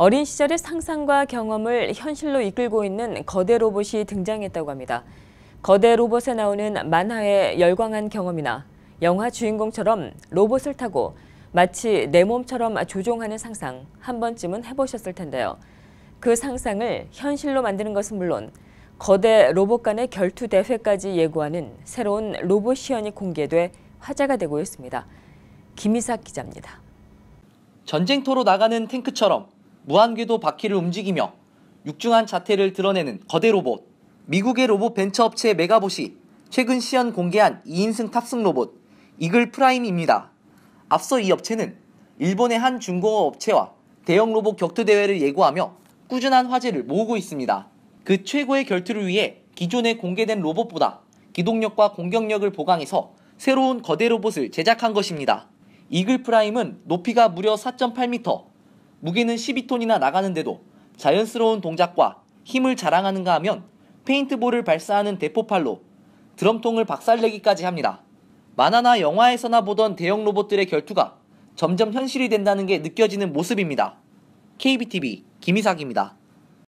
어린 시절의 상상과 경험을 현실로 이끌고 있는 거대 로봇이 등장했다고 합니다. 거대 로봇에 나오는 만화의 열광한 경험이나 영화 주인공처럼 로봇을 타고 마치 내 몸처럼 조종하는 상상 한 번쯤은 해보셨을 텐데요. 그 상상을 현실로 만드는 것은 물론 거대 로봇 간의 결투 대회까지 예고하는 새로운 로봇 시연이 공개돼 화제가 되고 있습니다. 김희삭 기자입니다. 전쟁터로 나가는 탱크처럼 무한궤도 바퀴를 움직이며 육중한 자태를 드러내는 거대 로봇. 미국의 로봇 벤처 업체 메가봇이 최근 시연 공개한 2인승 탑승 로봇 이글 프라임입니다. 앞서 이 업체는 일본의 한 중공업 업체와 대형 로봇 격투 대회를 예고하며 꾸준한 화제를 모으고 있습니다. 그 최고의 결투를 위해 기존에 공개된 로봇보다 기동력과 공격력을 보강해서 새로운 거대 로봇을 제작한 것입니다. 이글 프라임은 높이가 무려 4.8m, 무게는 12톤이나 나가는데도 자연스러운 동작과 힘을 자랑하는가 하면 페인트볼을 발사하는 대포팔로 드럼통을 박살내기까지 합니다. 만화나 영화에서나 보던 대형 로봇들의 결투가 점점 현실이 된다는 게 느껴지는 모습입니다. KBTV 김희삭입니다.